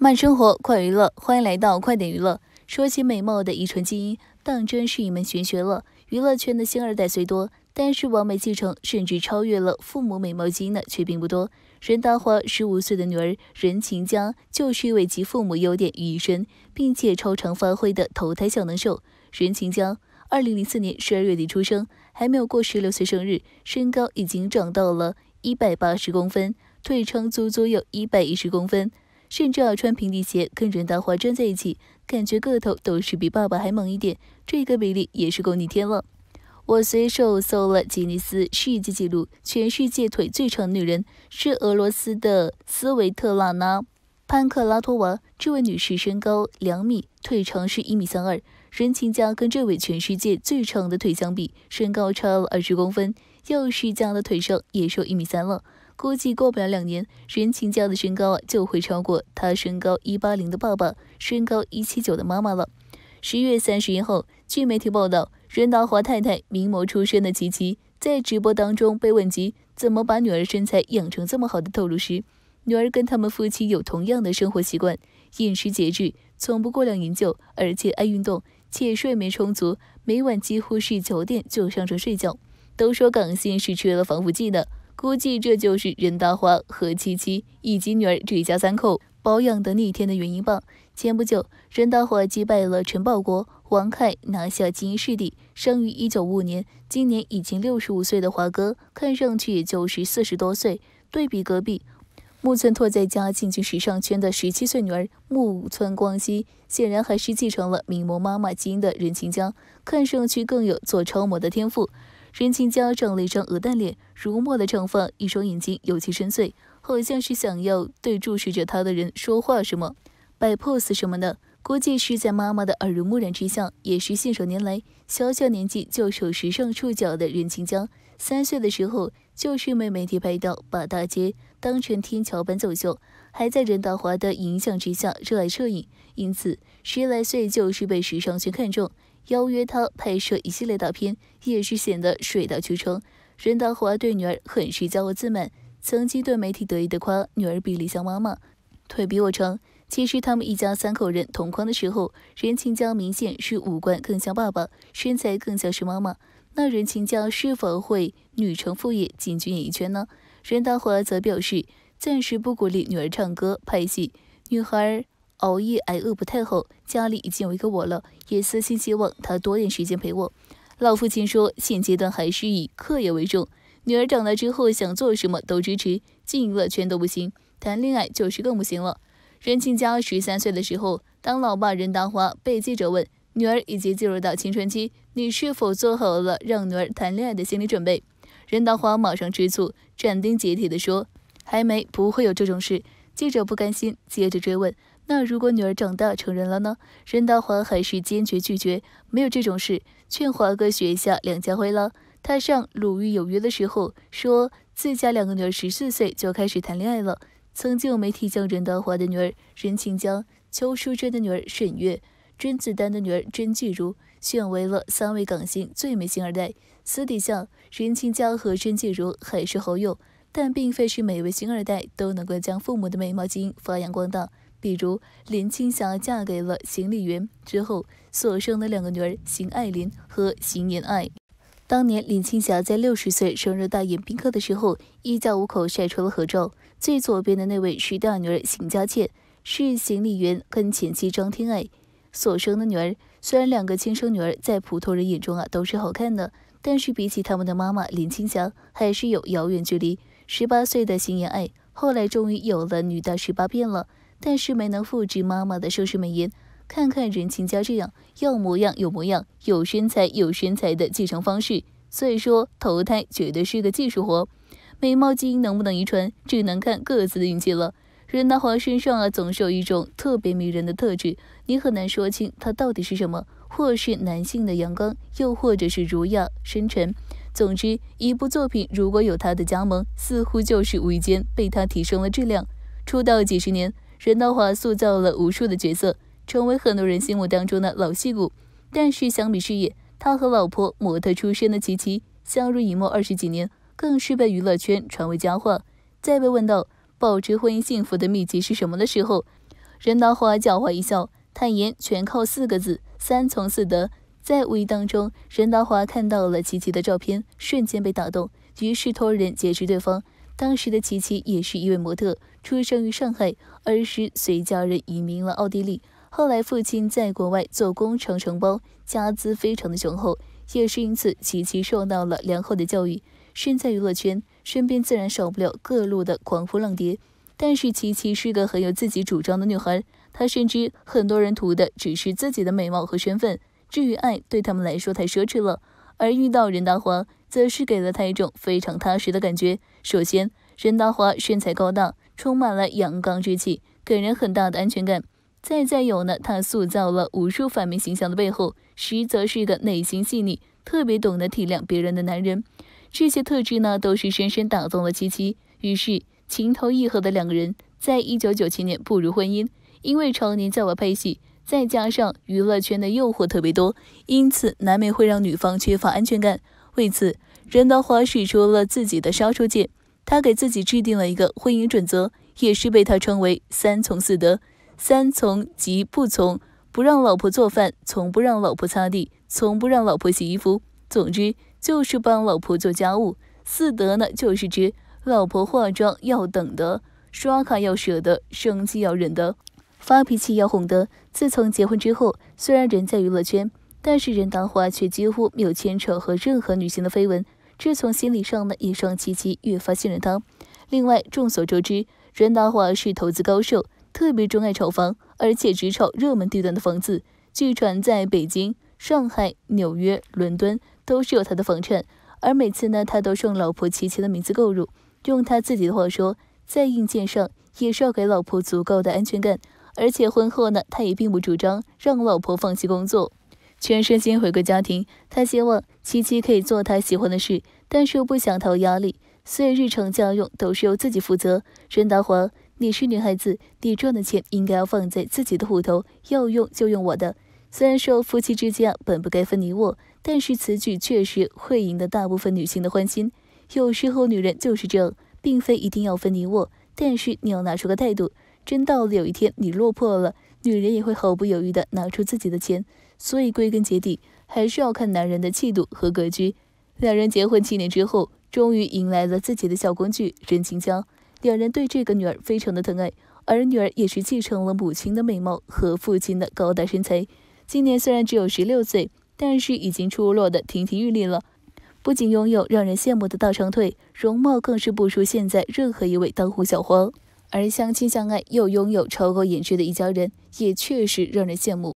慢生活，快娱乐，欢迎来到快点娱乐。说起美貌的遗传基因，当真是一门玄学了。娱乐圈的星二代虽多，但是完美继承甚至超越了父母美貌基因的却并不多。任达华十五岁的女儿任晴佳，就是一位集父母优点于一身，并且超常发挥的投胎小能手。任晴佳。二零零四年十二月底出生，还没有过十六岁生日，身高已经长到了一百八十公分，腿长足足有一百一十公分，甚至要穿平底鞋跟任达华站在一起，感觉个头都是比爸爸还猛一点。这个比例也是够逆天了。我随手搜了吉尼斯世界纪录，全世界腿最长女人是俄罗斯的斯维特拉娜·潘克拉托娃，这位女士身高两米，腿长是一米三二。任琴佳跟这位全世界最长的腿相比，身高差了二十公分。要是加了腿上，也瘦一米三了。估计过不了两年，任琴佳的身高啊就会超过她身高一八零的爸爸，身高一七九的妈妈了。十月三十一号，据媒体报道，任达华太太、名模出身的琪琪，在直播当中被问及怎么把女儿身材养成这么好的透露时，女儿跟他们夫妻有同样的生活习惯，饮食节制，从不过量饮酒，而且爱运动。且睡眠充足，每晚几乎是九点就上床睡觉。都说港星是吃了防腐剂的，估计这就是任达华和七七以及女儿这一家三口保养的逆天的原因吧。前不久，任达华击败了陈宝国、王凯，拿下金视帝。生于一九五五年，今年已经六十五岁的华哥，看上去也就是四十多岁。对比隔壁。木村拓哉家进军时尚圈的十七岁女儿木村光希，显然还是继承了名模妈妈基因的人情佳，看上去更有做超模的天赋。人情佳长了一张鹅蛋脸，如墨的长发，一双眼睛尤其深邃，好像是想要对注视着他的人说话什么，摆 pose 什么的。估计是在妈妈的耳濡目染之下，也是信手拈来。小小年纪就手时尚触角的人情佳，三岁的时候。就是被媒体拍到把大街当成天桥般走秀，还在任达华的影响之下热爱摄影，因此十来岁就是被时尚圈看中，邀约他拍摄一系列大片，也是显得水到渠成。任达华对女儿很是骄傲自满，曾经对媒体得意的夸女儿比例像妈妈，腿比我长。其实他们一家三口人同框的时候，任晴佳明显是五官更像爸爸，身材更像是妈妈。那任晴佳是否会女成父业进军演艺圈呢？任达华则表示，暂时不鼓励女儿唱歌拍戏，女孩熬夜挨饿不太好，家里已经有一个我了，也私心希望她多点时间陪我。老父亲说，现阶段还是以课业为重，女儿长大之后想做什么都支持，进娱乐圈都不行，谈恋爱就是更不行了。任晴佳十三岁的时候，当老爸任达华被记者问。女儿已经进入到青春期，你是否做好了让女儿谈恋爱的心理准备？任达华马上吃醋，斩钉截铁的说：“还没，不会有这种事。”记者不甘心，接着追问：“那如果女儿长大成人了呢？”任达华还是坚决拒绝：“没有这种事。”劝华哥学一下梁家辉了。他上《鲁豫有约》的时候说，自家两个女儿十四岁就开始谈恋爱了。曾经有媒体将任达华的女儿任晴江、邱淑贞的女儿沈月。甄子丹的女儿甄巨儒选为了三位港星最美星二代私底下任青佳和甄静茹还是好友但并非是每位星二代都能够将父母的美貌基因发扬光大比如林青霞嫁给了邢丽媛之后所生的两个女儿邢爱林和邢妍爱当年林青霞在六十岁生日大宴宾客的时候一家五口晒出了合照最左边的那位是大女儿邢佳倩是邢丽媛跟前妻张天爱所生的女儿，虽然两个亲生女儿在普通人眼中啊都是好看的，但是比起他们的妈妈林青霞，还是有遥远距离。十八岁的邢妍爱后来终于有了女大十八变了，但是没能复制妈妈的盛世美颜。看看任晴佳这样，要模样有模样，有身材有身材的继承方式，所以说投胎绝对是个技术活。美貌基因能不能遗传，只能看各自的运气了。任达华身上啊，总是有一种特别迷人的特质，你很难说清他到底是什么，或是男性的阳光，又或者是儒雅深沉。总之，一部作品如果有他的加盟，似乎就是无意间被他提升了质量。出道几十年，任达华塑造了无数的角色，成为很多人心目当中的老戏骨。但是相比事业，他和老婆模特出身的琪琪相濡以沫二十几年，更是被娱乐圈传为佳话。再被问到。保持婚姻幸福的秘籍是什么的时候，任达华狡猾一笑，坦言全靠四个字：三从四德。在无意当中，任达华看到了琪琪的照片，瞬间被打动，于是托人结识对方。当时的琪琪也是一位模特，出生于上海，儿时随家人移民了奥地利，后来父亲在国外做工程承包，家资非常的雄厚，也是因此琪琪受到了良好的教育。身在娱乐圈。身边自然少不了各路的狂夫浪蝶，但是琪琪是个很有自己主张的女孩。她深知很多人图的只是自己的美貌和身份，至于爱，对他们来说太奢侈了。而遇到任达华，则是给了她一种非常踏实的感觉。首先，任达华身材高大，充满了阳刚之气，给人很大的安全感。再再有呢，他塑造了无数反面形象的背后，实则是个内心细腻、特别懂得体谅别人的男人。这些特质呢，都是深深打动了七七，于是情投意合的两个人，在一九九七年步入婚姻。因为常年在外拍戏，再加上娱乐圈的诱惑特别多，因此难免会让女方缺乏安全感。为此，任达华使出了自己的杀手锏，他给自己制定了一个婚姻准则，也是被他称为“三从四德”。三从即不从，不让老婆做饭，从不让老婆擦地，从不让老婆洗衣服。总之。就是帮老婆做家务，四德呢，就是指老婆化妆要等的，刷卡要舍得，生气要忍的，发脾气要哄的。自从结婚之后，虽然人在娱乐圈，但是任达华却几乎没有牵扯和任何女性的绯闻，这从心理上呢，也让琪琪越发信任他。另外，众所周知，任达华是投资高手，特别钟爱炒房，而且只炒热门地段的房子。据传，在北京、上海、纽约、伦敦。都是有他的房产，而每次呢，他都是用老婆琪琪的名字购入。用他自己的话说，在硬件上也是要给老婆足够的安全感。而且婚后呢，他也并不主张让老婆放弃工作，全身心回归家庭。他希望琪琪可以做他喜欢的事，但是又不想逃压力，所以日常家用都是由自己负责。任达华，你是女孩子，你赚的钱应该要放在自己的户头，要用就用我的。虽然说夫妻之间本不该分你我，但是此举确实会赢得大部分女性的欢心。有时候女人就是这样，并非一定要分你我，但是你要拿出个态度。真到了有一天你落魄了，女人也会毫不犹豫地拿出自己的钱。所以归根结底，还是要看男人的气度和格局。两人结婚七年之后，终于迎来了自己的小公主任青江。两人对这个女儿非常的疼爱，而女儿也是继承了母亲的美貌和父亲的高大身材。今年虽然只有十六岁，但是已经出落的亭亭玉立了。不仅拥有让人羡慕的大长腿，容貌更是不输现在任何一位当红小花。而相亲相爱又拥有超高颜值的一家人，也确实让人羡慕。